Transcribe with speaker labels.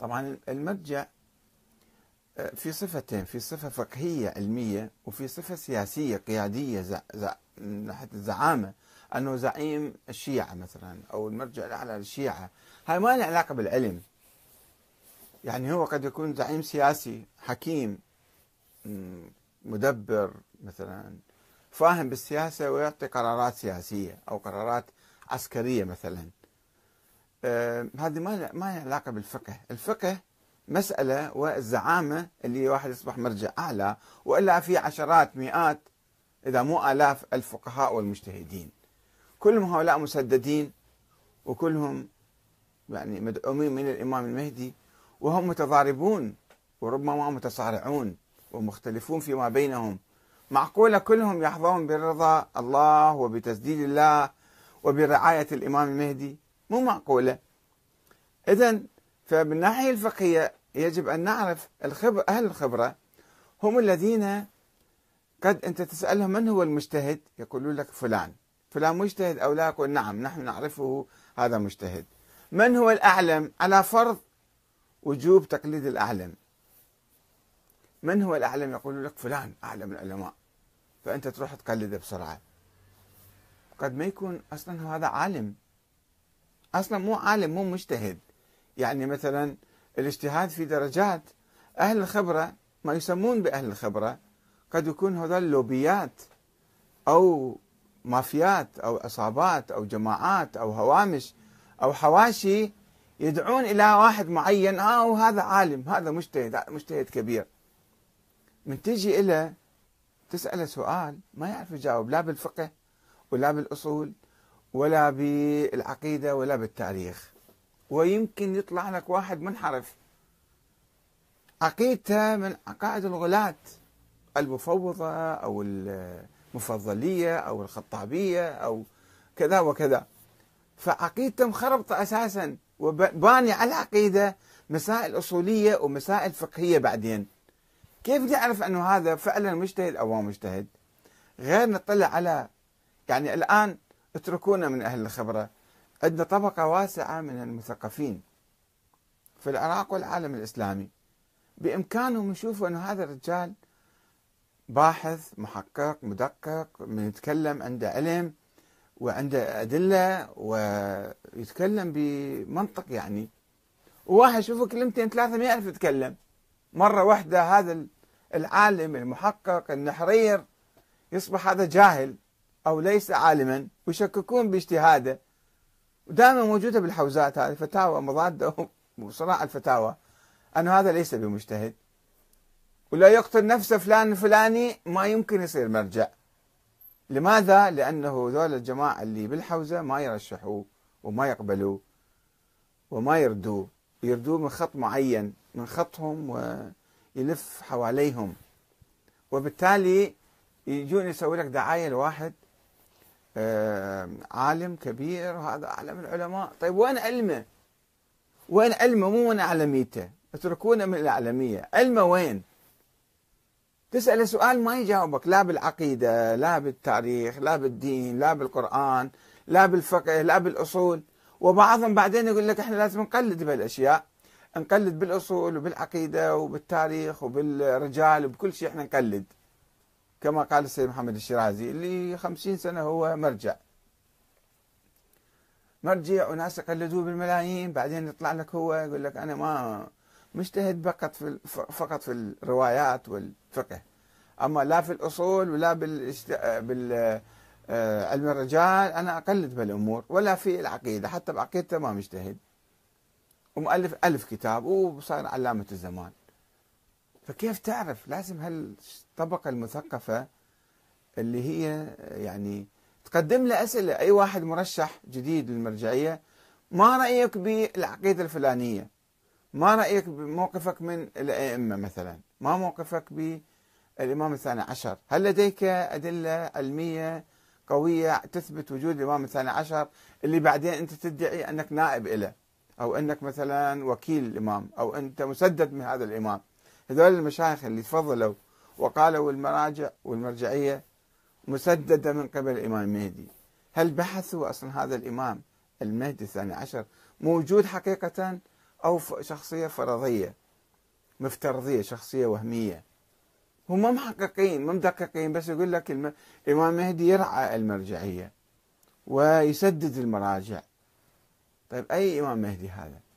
Speaker 1: طبعا المرجع آه، في صفتين في صفة فقهية علمية وفي صفة سياسية قيادية زع زع من ناحية الزعامة أنه زعيم الشيعة مثلا أو المرجع الأعلى للشيعة هاي ما لها علاقة بالعلم يعني هو قد يكون زعيم سياسي حكيم مدبر مثلا فاهم بالسياسة ويعطي قرارات سياسية أو قرارات عسكرية مثلا آه، هذه ما ما لها علاقه بالفقه، الفقه مساله والزعامه اللي واحد يصبح مرجع اعلى والا في عشرات مئات اذا مو الاف الفقهاء والمجتهدين. كلهم هؤلاء مسددين وكلهم يعني مدعومين من الامام المهدي وهم متضاربون وربما متصارعون ومختلفون فيما بينهم معقولة كلهم يحظون برضا الله وبتسديد الله وبرعاية الإمام المهدي مو معقولة إذا فمن الناحية الفقهية يجب أن نعرف الخبر أهل الخبرة هم الذين قد أنت تسألهم من هو المجتهد يقولون لك فلان فلان مجتهد أو لا يقول نعم نحن نعرفه هذا مجتهد من هو الأعلم على فرض وجوب تقليد الأعلم من هو الأعلم يقول لك فلان أعلم العلماء فأنت تروح تقلده بسرعة قد ما يكون أصلا هذا عالم اصلا مو عالم مو مجتهد يعني مثلا الاجتهاد في درجات اهل الخبره ما يسمون باهل الخبره قد يكون هذول لوبيات او مافيات او عصابات او جماعات او هوامش او حواشي يدعون الى واحد معين او آه، هذا عالم هذا مجتهد هذا مجتهد كبير من تجي إلى تسأله سؤال ما يعرف يجاوب لا بالفقه ولا بالأصول ولا بالعقيدة ولا بالتاريخ ويمكن يطلع لك واحد منحرف عقيدته من عقائد الغلاة المفوضة أو المفضلية أو الخطابية أو كذا وكذا فعقيدته مخربطة أساسا وباني على العقيدة مسائل أصولية ومسائل فقهية بعدين كيف نعرف أنه هذا فعلا مجتهد أو مجتهد غير نطلع على يعني الآن اتركونا من أهل الخبرة عندنا طبقة واسعة من المثقفين في العراق والعالم الإسلامي بإمكانهم يشوفوا أن هذا الرجال باحث محقق مدقق من يتكلم عنده علم وعنده أدلة ويتكلم بمنطق يعني وواحد يشوفه كلمتين ثلاثة ما يعرف يتكلم مرة واحدة هذا العالم المحقق النحرير يصبح هذا جاهل أو ليس عالما ويشككون باجتهاده ودائما موجودة بالحوزات هذه فتاوى مضادة وصراع الفتاوى أنه هذا ليس بمجتهد ولا يقتل نفسه فلان الفلاني ما يمكن يصير مرجع لماذا؟ لأنه ذول الجماعة اللي بالحوزة ما يرشحوه وما يقبلوه وما يردوه يردوه من خط معين من خطهم ويلف حواليهم وبالتالي يجون يسوي لك دعاية لواحد عالم كبير هذا أعلم العلماء طيب وين علمه وين علمه مو وين أعلميته اتركونا من الأعلمية علمه وين تسأله سؤال ما يجاوبك لا بالعقيدة لا بالتاريخ لا بالدين لا بالقرآن لا بالفقه لا بالأصول وبعضهم بعدين يقول لك احنا لازم نقلد بهالأشياء نقلد بالأصول وبالعقيدة وبالتاريخ وبالرجال وبكل شيء احنا نقلد كما قال السيد محمد الشيرازي اللي خمسين سنة هو مرجع مرجع وناس يقلدوه بالملايين بعدين يطلع لك هو يقول لك أنا ما مجتهد فقط في فقط في الروايات والفقه أما لا في الأصول ولا بال آه، علم الرجال أنا أقلد بالأمور ولا في العقيدة حتى بعقيدته ما مجتهد ومؤلف ألف كتاب وصار علامة الزمان فكيف تعرف لازم هالطبقة المثقفة اللي هي يعني تقدم له أسئلة أي واحد مرشح جديد للمرجعية ما رأيك بالعقيدة الفلانية ما رأيك بموقفك من الأئمة مثلا ما موقفك بالإمام الثاني عشر هل لديك أدلة علمية قوية تثبت وجود الإمام الثاني عشر اللي بعدين أنت تدعي أنك نائب إله أو أنك مثلا وكيل الإمام أو أنت مسدد من هذا الإمام هذول المشايخ اللي تفضلوا وقالوا المراجع والمرجعية مسددة من قبل الإمام المهدي هل بحثوا أصلا هذا الإمام المهدي الثاني عشر موجود حقيقة أو شخصية فرضية مفترضية شخصية وهمية هم محققين مو مدققين بس يقول لك الإمام المهدي يرعى المرجعية ويسدد المراجع طيب أي إمام مهدي هذا؟